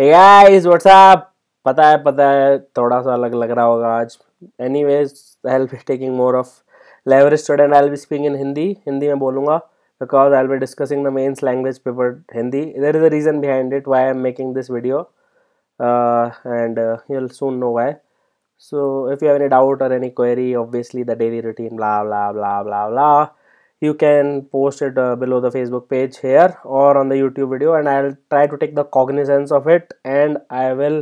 Hey guys what's up पता है पता है थोड़ा सा अलग लग रहा होगा आज anyways I will be taking more of leverage student I'll be speaking in Hindi Hindi में बोलूँगा because I'll be discussing the mains language paper Hindi there is a reason behind it why I am making this video and you'll soon know why so if you have any doubt or any query obviously the daily routine blah blah blah blah blah you can post it uh, below the facebook page here or on the youtube video and i'll try to take the cognizance of it and i will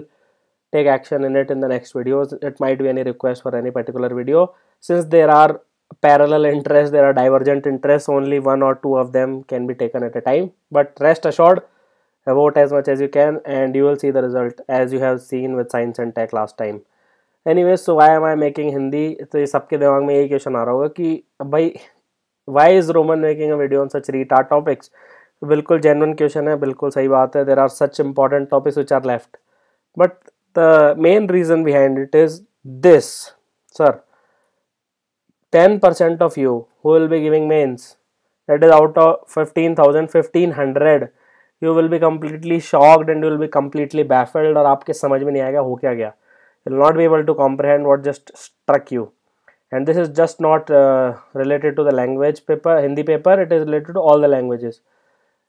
take action in it in the next videos it might be any request for any particular video since there are parallel interests there are divergent interests only one or two of them can be taken at a time but rest assured vote as much as you can and you will see the result as you have seen with science and tech last time anyway so why am i making hindi So, ये सबके दिमाग में यही question आ रहा होगा कि why is Roman making a video on such retard topics बिल्कुल genuine question है बिल्कुल सही बात है there are such important topics which are left but the main reason behind it is this sir ten percent of you who will be giving mains out of fifteen thousand fifteen hundred you will be completely shocked and you will be completely baffled और आपके समझ में नहीं आएगा हो क्या गया will not be able to comprehend what just struck you and this is just not uh, related to the language paper Hindi paper it is related to all the languages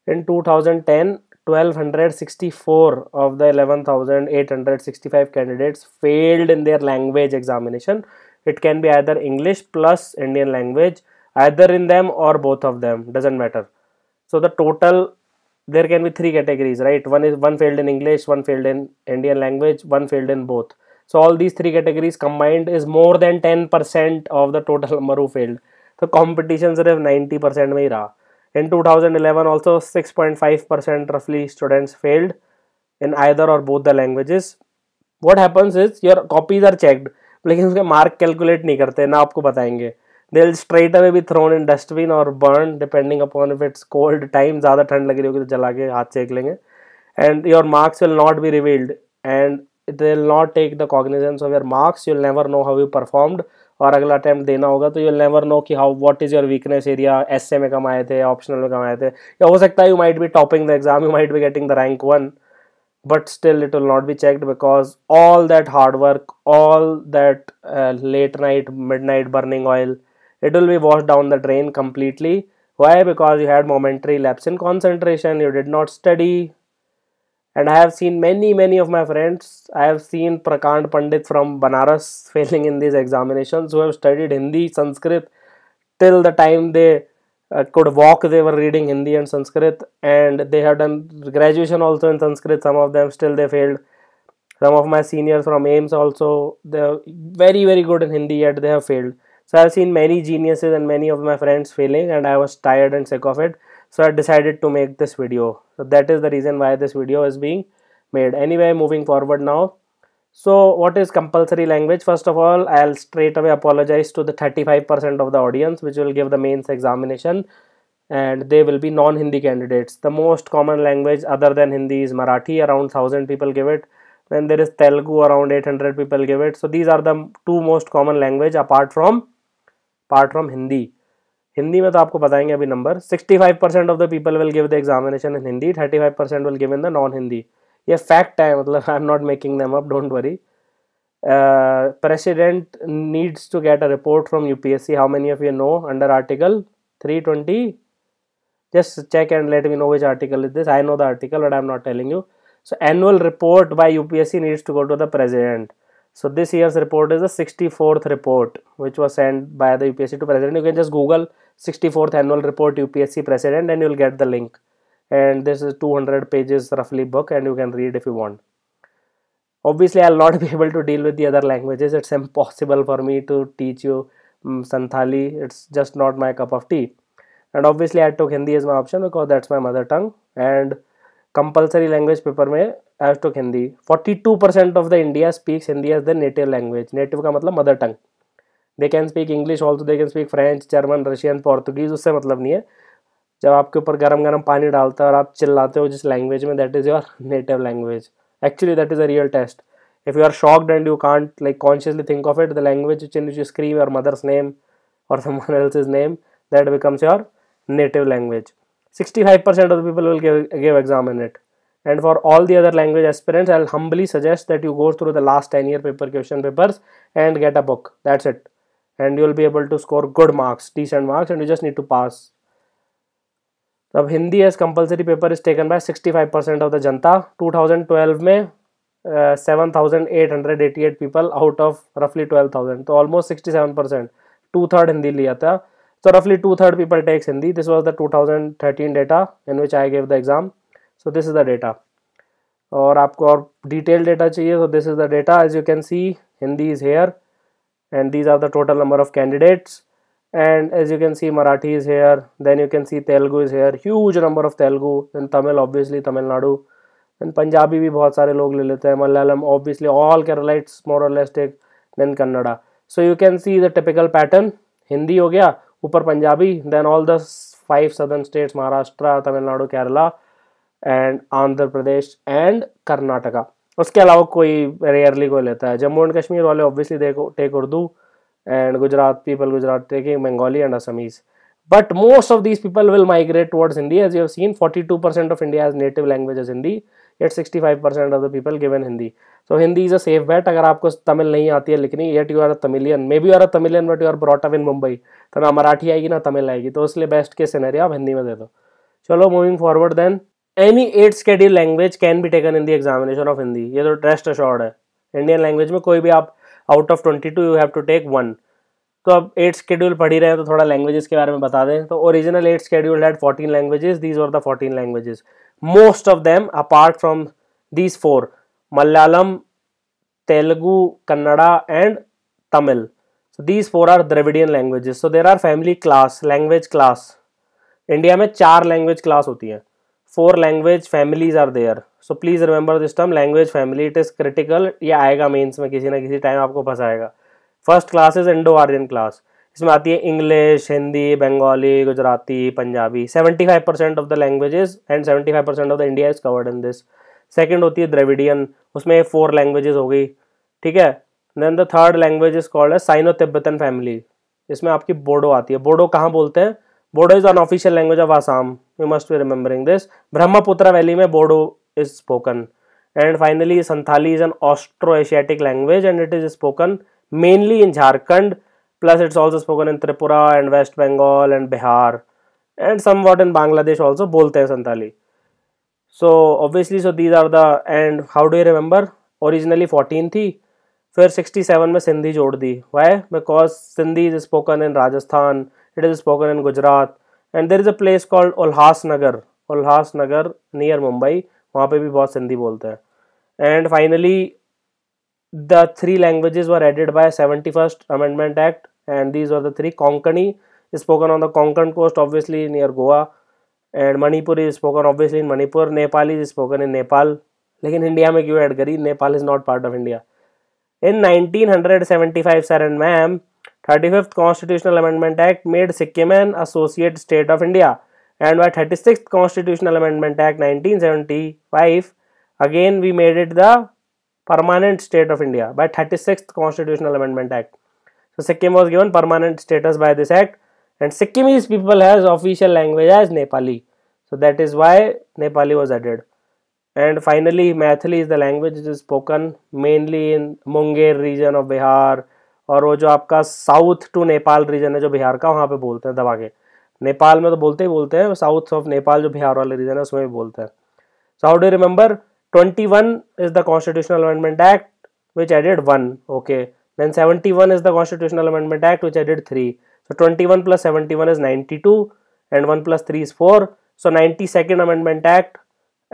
in 2010 1264 of the 11865 candidates failed in their language examination it can be either English plus Indian language either in them or both of them doesn't matter so the total there can be three categories right one is one failed in English one failed in Indian language one failed in both all these three categories combined is more than ten percent of the total number of field तो competition सिर्फ ninety percent में ही रहा in two thousand eleven also six point five percent रफली students failed in either or both the languages what happens is your copies are checked लेकिन उसके mark calculate नहीं करते ना आपको बताएंगे दे स्ट्रेट अवे भी थ्रोन इन डस्टबिन और burn depending upon if it's cold time ज़्यादा ठंड लग रही होगी तो जला के हाथ सेक लेंगे and your marks will not be revealed and it not take the the of your marks you you'll never know how you performed और अगला अटैम्प्ट देना होगा तो यू नेवर नो कि how what is your weakness area एस ए में कम आए थे ऑप्शनल में कम आए थे या हो सकता है you might be topping the exam you might be getting the rank one but still it will not be checked because all that hard work all that late night mid night burning oil it will be wash down the drain completely why because you had momentary lapse in concentration you did not study and I have seen many many of my friends I have seen Prakant Pandit from Banaras failing in these examinations who have studied Hindi Sanskrit till the time they uh, could walk they were reading Hindi and Sanskrit and they have done graduation also in Sanskrit some of them still they failed some of my seniors from AIMS also they're very very good in Hindi yet they have failed so I've seen many geniuses and many of my friends failing and I was tired and sick of it. So I decided to make this video. So that is the reason why this video is being made. Anyway, moving forward now. So what is compulsory language? First of all, I'll straight away apologize to the 35% of the audience which will give the mains examination and they will be non-Hindi candidates. The most common language other than Hindi is Marathi, around 1000 people give it. Then there is Telugu, around 800 people give it. So these are the two most common language apart from part from Hindi Hindi में तो आपको बताएंगे अभी number 65 percent of the people will give the examination in Hindi 35 percent will give in the non Hindi ये fact है मतलब I am not making them up don't worry president needs to get a report from U P S C how many of you know under article three twenty just check let just know which article is this I know the article but I am not telling you so annual report by U P S C needs to go to the president So this year's report is the 64th report which was sent by the UPSC to president. You can just Google 64th annual report UPSC president and you'll get the link. And this is 200 pages roughly book and you can read if you want. Obviously, I'll not be able to deal with the other languages. It's impossible for me to teach you um, Santhali. It's just not my cup of tea. And obviously, I took Hindi as my option because that's my mother tongue. And compulsory language paper में as to Hindi 42 percent of the India speaks Hindi as the native language native का मतलब mother tongue they can speak English also they can speak French German Russian Portuguese उससे मतलब नहीं है जब आपके ऊपर गर्म गर्म पानी डालता है और आप चिल्लाते हो जिस लैंग्वेज में that is your native language actually that is a real test if you are shocked and you can't like consciously think of it the language in you scream your mother's name और or someone else's name that becomes your native 65% of the people will give, give exam in it and for all the other language aspirants i'll humbly suggest that you go through the last 10 year paper question papers and get a book that's it and you'll be able to score good marks decent marks and you just need to pass The Hindi as compulsory paper is taken by 65 percent of the janta. 2012 में uh, seven thousand eight hundred eighty-eight people out of roughly twelve thousand, so almost sixty-seven percent. Twelve thousand Hindi liya so roughly two-third people take Hindi. This was the 2013 data in which I gave the exam. So this is the data. और आपको और detail data चाहिए तो this is the data as you can see Hindi is here and these are the total number of candidates and as you can see marathi is here then you can see telugu is here huge number of telugu then tamil obviously tamil nadu then punjabi bhi bahut sare log le lete hain malayalam obviously all keralites more or less take then kannada so you can see the typical pattern hindi ho gaya ऊपर Punjabi then all the five southern states Maharashtra Tamil Nadu Kerala and Andhra Pradesh and Karnataka उसके अलावा कोई rarely कोई लेता है Jammu and Kashmir वाले obviously देखो take Urdu and Gujarat people Gujarat taking Bengali and Assamese but most of these people will migrate towards Hindi as you have seen 42% India India's native language is Hindi at sixty five percent of the people given Hindi so Hindi is a safe bet अगर आपको तमिल नहीं आती है लिखनी at you are a Tamilian maybe or a Tamilian but you are brought up in Mumbai तो ना मराठी आएगी ना तमिल आएगी तो इसलिए बेस्ट के सिनेरियो आप हिंदी में दे दो चलो moving forward then any eighth schedule language can be taken in the examination of Hindi ये तो रेस्ट अशॉर्ड है इंडियन लैंग्वेज में कोई भी आप out of twenty two you have to take one तो अब एट स्केड्यूल पढ़ रहे हैं तो थोड़ा लैंग्वेजेस के बारे में बता दें तो original eighth schedule had fourteen languages these are the 14 languages most of them apart from these four Malayalam Telugu Kannada and Tamil so these four are Dravidian languages so there are family class language class India में चार language class होती हैं four language families are there so please remember this term language family it is critical ये आएगा mains में किसी ना किसी टाइम आपको फंसाएगा first class is Indo Aryan class इसमें आती है English Hindi Bengali Gujarati Punjabi 75 percent of the languages and 75 percent of the India is covered in this second होती है द्रविडियन उसमें फोर लैंग्वेजेस हो गई ठीक है then the third language is called है साइनो तिब्बतन फैमिली इसमें आपकी बोडो आती है बोडो कहाँ बोलते हैं Bodo is an official language of Assam you must be remembering this Brahmaputra valley में Bodo is spoken and finally Santhali is an Austro Asiatic language and it is spoken mainly in Jharkhand plus it's also spoken in Tripura and West Bengal and Bihar and somewhat in Bangladesh also bolte hai Santali. So obviously so these are the and how do you remember originally 14 थी फिर 67 में सिंधी जोड़ दी why because Sindhi is spoken in Rajasthan it is spoken in Gujarat and there is a place called Ulhasnagar Ulhasnagar near Mumbai वहाँ पे भी बहुत सिंधी बोलते हैं and finally the three languages were added by 71st Amendment Act and these are the three Konkani is spoken on the Konkan coast obviously near Goa and Manipuri is spoken obviously in Manipur Nepali is spoken in Nepal in India, में क्यों add करी Nepal is not part of India. In 1975 Sir and Madam, 35th constitutional amendment act made sikkim an associate state of india and by 36th constitutional amendment act 1975 again we made it the permanent state of India by 36th Constitutional Amendment Act. So Sikkim was given permanent status by this act and Sikkimese people has official language as Nepali. So that is why Nepali was added. And finally Maithili is the language which is spoken mainly in Munger region of Bihar और वो जो आपका south to Nepal reason है जो बिहार का वहाँ पे बोलते हैं दबा के नेपाल में तो बोलते ही बोलते हैं साउथ ऑफ नेपाल जो बिहार वाले रीजन है उसमें भी बोलते हैं so how do remember 21 is the constitutional amendment act which added 1 okay then 71 is the constitutional amendment act which added 3 so 21 plus 71 is 92 and 1 plus 3 is 4 so 92nd amendment act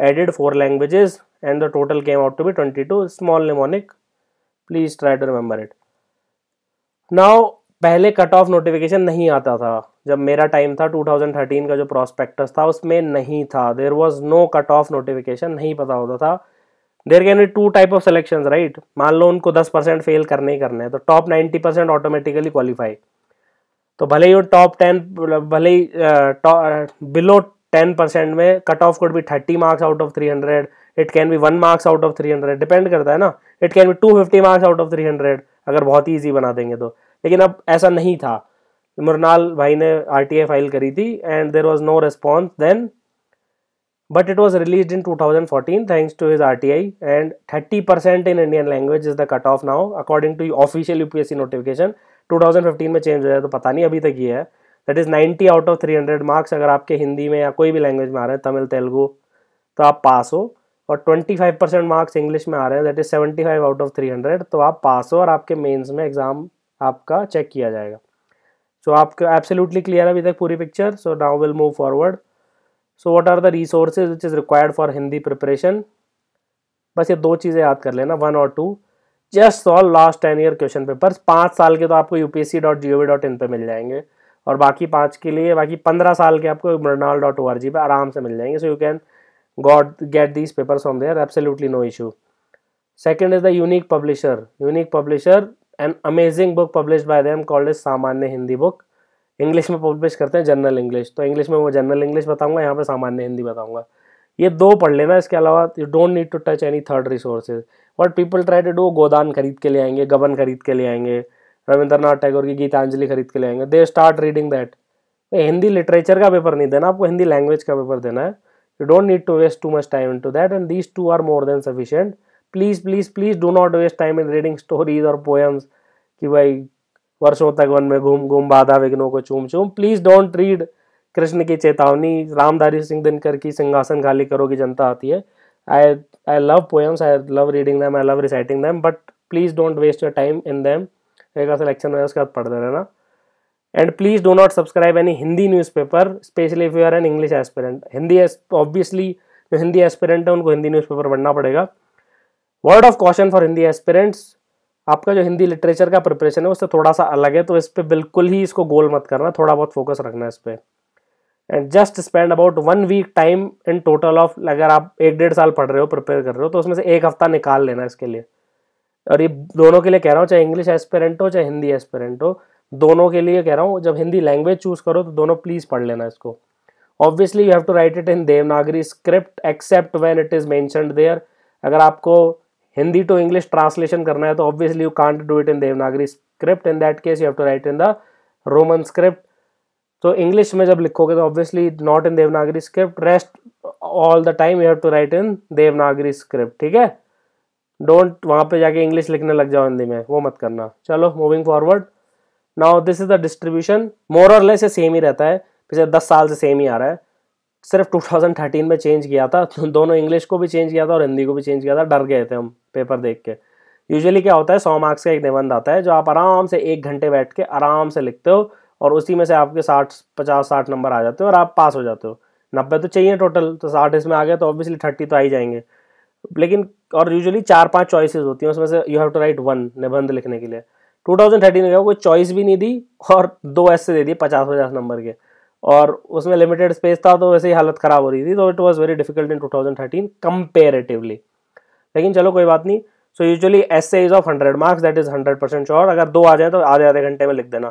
added 4 languages and the total came out to be 22 small mnemonic please try to remember it now पहले cut off notification नहीं आता था जब मेरा time था 2013 का जो prospectus था उसमें नहीं था there was no cut off notification नहीं पता होता था there can be two type of selection right मान लो उनको दस परसेंट फेल करने ही करने हैं तो top ninety percent automatically qualify तो भले ही वो टॉप टेन भले ही बिलो टेन परसेंट में कट ऑफ कुड भी thirty marks out of three hundred it can be one marks out of three hundred depend करता है ना it can be two fifty marks out of three hundred अगर बहुत ही easy बना देंगे तो लेकिन अब ऐसा नहीं था मुरनाल भाई ने आर टी आई फाइल करी थी and there was no response then but it was release in two thousand fourteen thanks to his R T I and thirty percent in Indian language is the cut off now according to official U P S C notification two thousand fifteen में change हो जाए तो पता नहीं अभी तक ये है that is ninety out of three hundred marks अगर आपके हिंदी में या कोई भी लैंग्वेज में आ रहे हैं तमिल तेलुगू तो आप पास हो और twenty five percent marks English में आ रहे हैं that is seventy five out of three hundred तो आप पास हो और आपके मेन्स में एग्जाम आपका चेक किया जाएगा सो So क्लियर है अभी तक पूरी picture so now will move forward so what are the resources which is required for Hindi preparation बस ये दो चीज़ें याद कर लेना वन और two just solve last ten year question papers पाँच साल के तो आपको U P S C dot G O V dot in पर मिल जाएंगे और बाकी पाँच के लिए बाकी पंद्रह साल के आपको Mrunal dot O R G पर आराम से मिल जाएंगे so you can got get these papers from there absolutely no issue second is the unique publisher unique publisher an amazing book publish by them called is सामान्य Hindi book English में publish करते हैं general English तो English में वो general English बताऊंगा यहाँ पे सामान्य हिंदी बताऊंगा ये दो पढ़ लेना इसके अलावा you don't need to touch any third resources what people try to do Godan खरीद के ले आएंगे गबन खरीद के ले आएंगे रविंद्रनाथ टैगोर की गीतांजलि खरीद के ले आएंगे they start reading that Hindi literature का पेपर नहीं देना आपको हिंदी लैंग्वेज का पेपर देना है you don't need to waste too much time to that and these two are more than sufficient please please please do not waste time in reading stories और poems कि भाई वर्षों तक वन में घूम घूम बाधा विघ्नों को चूम चूम प्लीज़ डोंट रीड कृष्ण की चेतावनी रामधारी सिंह दिनकर की सिंहासन खाली करो की जनता आती है I I love poems I love reading them I love reciting them but please don't waste your time in them एक सिलेक्शन में उसके बाद पढ़ते रहना and please do not subscribe any Hindi news paper specially if you are an English aspirant Hindi obviously जो Hindi aspirant है उनको Hindi newspaper पढ़ना पड़ेगा word of caution for Hindi aspirants आपका जो हिंदी लिटरेचर का प्रिपरेशन है उससे थोड़ा सा अलग है तो इस पर बिल्कुल ही इसको गोल मत करना थोड़ा बहुत फोकस रखना इस पर and just spend about one week time in total of अगर आप एक डेढ़ साल पढ़ रहे हो प्रिपेयर कर रहे हो तो उसमें से एक हफ्ता निकाल लेना इसके लिए और ये दोनों के लिए कह रहा हूँ चाहे इंग्लिश एस्पेरेंट हो चाहे हिंदी एस्पेरेंट हो दोनों के लिए कह रहा हूँ जब हिंदी लैंग्वेज चूज़ करो तो दोनों प्लीज़ पढ़ लेना इसको obviously you have to write it in Devanagari script except when it is mentioned there अगर आपको हिंदी टू इंग्लिश ट्रांसलेशन करना है तो obviously you can't do it in Devanagari script in that case you have to write in the Roman script तो English में जब लिखोगे तो obviously not in Devanagari script rest all the time you have to write in Devanagari script ठीक है don't वहाँ पे जाके इंग्लिश लिखने लग जाओ हिंदी में वो मत करना चलो moving forward now this is the distribution more और लेस सेम ही रहता है पिछले दस साल से सेम ही आ रहा है सिर्फ 2013 में चेंज किया था तो दोनों इंग्लिश को भी चेंज किया था और हिंदी को भी चेंज किया था डर गए थे हम पेपर देख के यूजुअली क्या होता है सौ मार्क्स का एक निबंध आता है जो आप आराम से एक घंटे बैठ के आराम से लिखते हो और उसी में से आपके साठ पचास साठ नंबर आ जाते हो और आप पास हो जाते हो नब्बे तो चाहिए टोटल तो साठ इसमें आ गया तो ऑब्वियसली थर्टी तो आ ही जाएंगे लेकिन और यूजुअली चार पांच चॉइसेस होती हैं उसमें से you have to write one निबंध लिखने के लिए 2013 में कोई चॉइस भी नहीं दी और दो ऐसे दे दिए पचास पचास नंबर के और उसमें लिमिटेड स्पेस था तो वैसे ही हालत ख़राब हो रही थी तो it was very difficult in 2013 comparatively लेकिन चलो कोई बात नहीं so usually essay is of hundred marks that is hundred percent sure अगर दो आ जाए तो आधे आधे घंटे में लिख देना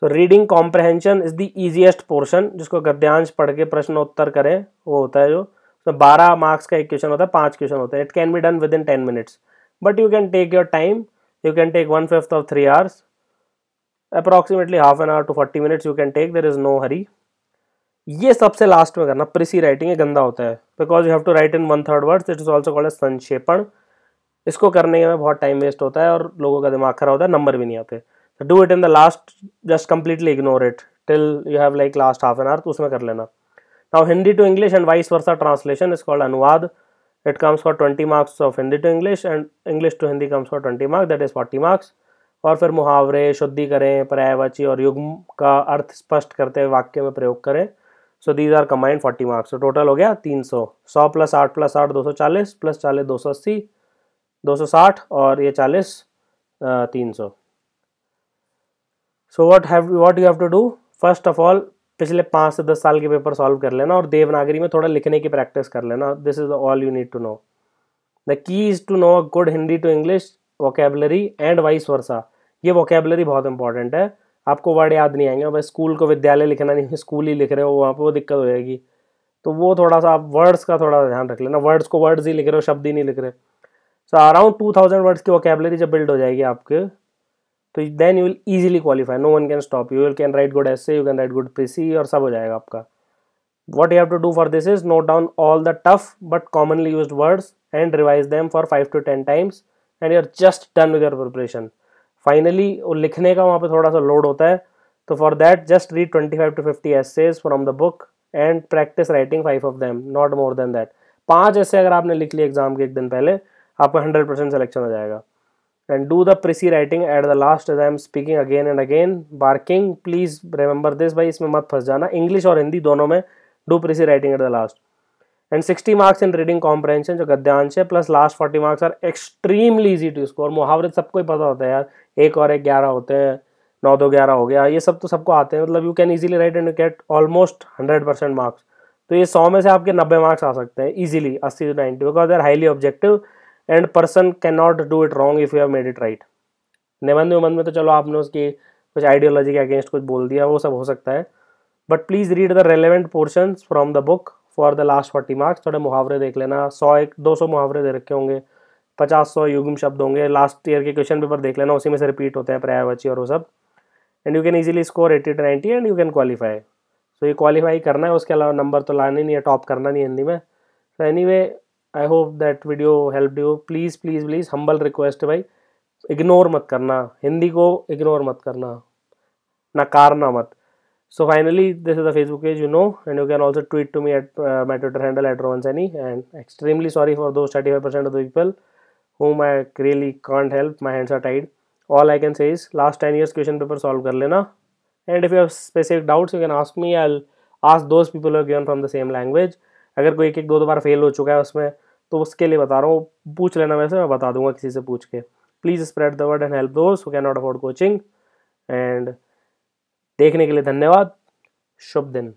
so reading comprehension is the easiest portion जिसको गद्यांश पढ़ के प्रश्नोत्तर करें वो होता है जो तो बारह मार्क्स का एक क्वेश्चन होता है पांच क्वेश्चन होता है it can be done within ten minutes but you can take your time you can take one fifth of three hours approximately half an hour to forty minutes you can take there is no hurry ये सबसे last में करना प्रिसी writing है गंदा होता है because you have to write in one third words it is also called a संक्षेपण इसको करने में बहुत टाइम वेस्ट होता है और लोगों का दिमाग खराब होता है नंबर भी नहीं आते do it in the last just completely ignore it till you have like last half an hour तो उसमें कर लेना now Hindi to English and vice versa translation is called अनुवाद it comes for twenty marks of Hindi to English and English to Hindi comes for twenty marks that is forty marks और फिर मुहावरे शुद्धि करें पर्यायवाची और युग्म का अर्थ स्पष्ट करते हुए वाक्य में प्रयोग करें so these are combined forty marks तो टोटल हो गया तीन सौ सौ प्लस आठ प्लस आठ दो सौ चालीस प्लस चालीस दो सौ अस्सी दो सौ साठ और ये चालीस तीन सौ so what have what you have to do first of all पिछले पाँच से दस साल के पेपर सॉल्व कर लेना और देवनागरी में थोड़ा लिखने की प्रैक्टिस कर लेना this is all you need to know the key is to know a good Hindi to English vocabulary and vice versa ये वोकेबलरी बहुत इंपॉर्टेंट है आपको वर्ड याद नहीं आएंगे भाई स्कूल को विद्यालय लिखना नहीं स्कूल ही लिख रहे हो वहाँ पर वो दिक्कत हो जाएगी तो वो थोड़ा सा आप वर्ड्स का थोड़ा ध्यान रख लेना वर्ड्स को वर्ड्स ही लिख रहे हो शब्द ही नहीं लिख रहे so around two thousand words की वोकेबलरी जब बिल्ड हो जाएगी आपके तो then you will easily qualify no one can stop you will can write good essay you can write good P और सब हो जाएगा आपका what you have to do for this is note down all the tough but commonly use words and revise them for five to ten times and you are just done with your preparation finally वो लिखने का वहाँ पे थोड़ा सा load होता है तो for that just read twenty five to fifty essays from the book and practice writing five of them not more than that पाँच ऐसे अगर आपने लिख लिए एग्जाम के एक दिन पहले आपका हंड्रेड परसेंट सिलेक्शन हो जाएगा and do the precis writing at the last as I am speaking again and again barking please remember this भाई इसमें मत फंस जाना इंग्लिश और हिंदी दोनों में do precis writing at the last and 60 marks in reading comprehension जो गद्यांश है plus last 40 marks are extremely easy to score मुहावरे सबको ही पता होता है यार एक और एक ग्यारह होते हैं नौ दो ग्यारह हो गया ये सब तो सबको आते हैं मतलब you can easily write and get almost hundred percent marks तो ये सौ में से आपके नब्बे मार्क्स आ सकते हैं ईजिली अस्सी to ninety because they are highly objective and person can not do it wrong if you have made it right निबंध निबंध में तो चलो आपने उसकी कुछ आइडियोलॉजी के अगेंस्ट कुछ बोल दिया वो सब हो सकता है but please read the relevant portion from the book for the last forty marks थोड़े मुहावरे देख लेना सौ एक दो सौ मुहावरे दे रखे होंगे पचास सौ युगम शब्द होंगे लास्ट ईयर के क्वेश्चन पेपर देख लेना उसी में से रिपीट होते हैं पर्यायवाची और वो सब and you can easily score eighty to ninety and you can qualify so ये क्वालीफाई करना है उसके अलावा नंबर तो लाने नहीं है टॉप करना नहीं हिंदी में so anyway I hope that video help you please please please humble request भाई इग्नोर मत करना हिंदी को इग्नोर मत करना नकारना मत So finally, this is the Facebook page you know and you can also tweet to me at uh, my Twitter handle at Rohansani and extremely sorry for those 35% of the people whom I really can't help, my hands are tied. All I can say is last 10 years question paper solve kar lena and if you have specific doubts you can ask me, I'll ask those people who are given from the same language. agar koi ek ek do do bar fail ho chuka hai usme to uske liye bata raha hu pooch lena वैसे मैं बता दूंगा किसी से पूछ के please spread the word and help those who cannot afford coaching and देखने के लिए धन्यवाद शुभ दिन